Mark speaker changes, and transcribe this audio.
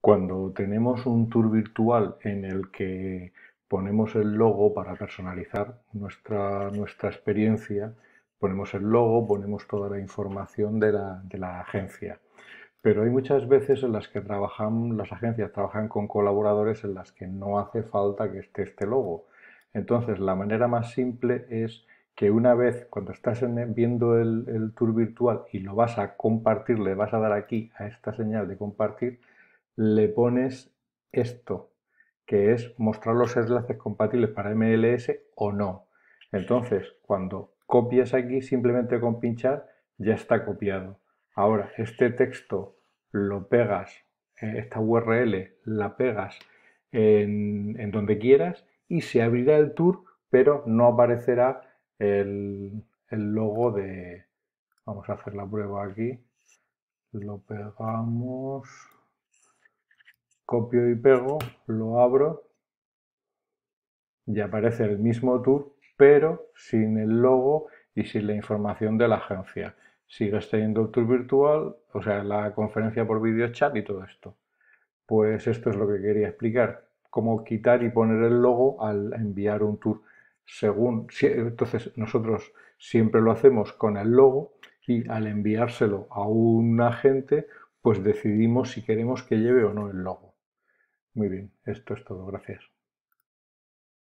Speaker 1: Cuando tenemos un tour virtual en el que ponemos el logo para personalizar nuestra, experiencia, ponemos el logo, ponemos toda la información de la, agencia. Pero hay muchas veces en las que trabajan, las agencias trabajan con colaboradores en las que no hace falta que esté este logo. Entonces, la manera más simple es que una vez cuando estás viendo el tour virtual y lo vas a compartir, le vas a dar aquí a esta señal de compartir, le pones esto, que es mostrar los enlaces compatibles para MLS o no. Entonces, cuando copias aquí, simplemente con pinchar, ya está copiado. Ahora, este texto lo pegas, eh, esta URL la pegas en, donde quieras y se abrirá el tour, pero no aparecerá el logo de... Vamos a hacer la prueba aquí. Lo pegamos copio y pego, lo abro y aparece el mismo tour, pero sin el logo y sin la información de la agencia. Sigue teniendo el tour virtual, o sea, la conferencia por video chat y todo esto. Pues esto es lo que quería explicar, cómo quitar y poner el logo al enviar un tour. Según, entonces nosotros siempre lo hacemos con el logo y al enviárselo a un agente, pues decidimos si queremos que lleve o no el logo. Muy bien, esto es todo. Gracias.